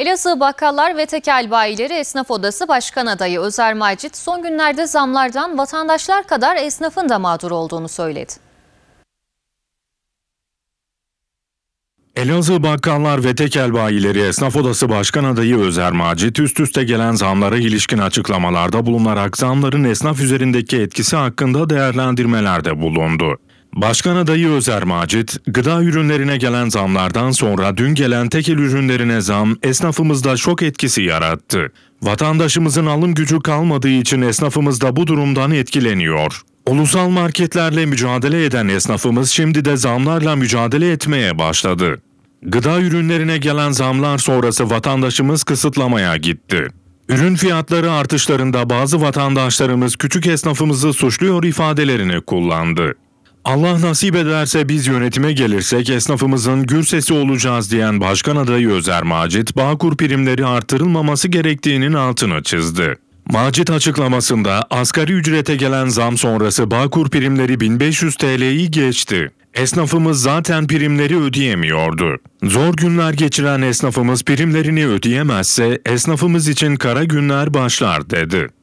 Elazığ Bakkallar ve Tekel Bayileri Esnaf Odası Başkan Adayı Özer Macit son günlerde zamlardan vatandaşlar kadar esnafın da mağdur olduğunu söyledi. Elazığ Bakkallar ve Tekel Bayileri Esnaf Odası Başkan Adayı Özer Macit üst üste gelen zamlara ilişkin açıklamalarda bulunarak zamların esnaf üzerindeki etkisi hakkında değerlendirmelerde bulundu. Başkan adayı Özer Macit, gıda ürünlerine gelen zamlardan sonra dün gelen tekel ürünlerine zam esnafımızda şok etkisi yarattı. Vatandaşımızın alım gücü kalmadığı için esnafımız da bu durumdan etkileniyor. Ulusal marketlerle mücadele eden esnafımız şimdi de zamlarla mücadele etmeye başladı. Gıda ürünlerine gelen zamlar sonrası vatandaşımız kısıtlamaya gitti. Ürün fiyatları artışlarında bazı vatandaşlarımız küçük esnafımızı suçluyor ifadelerini kullandı. Allah nasip ederse biz yönetime gelirsek esnafımızın gür sesi olacağız diyen Başkan adayı Özer Macit, Bağkur primleri artırılmaması gerektiğinin altını çizdi. Macit açıklamasında asgari ücrete gelen zam sonrası Bağkur primleri 1500 TL'yi geçti. Esnafımız zaten primleri ödeyemiyordu. Zor günler geçiren esnafımız primlerini ödeyemezse esnafımız için kara günler başlar dedi.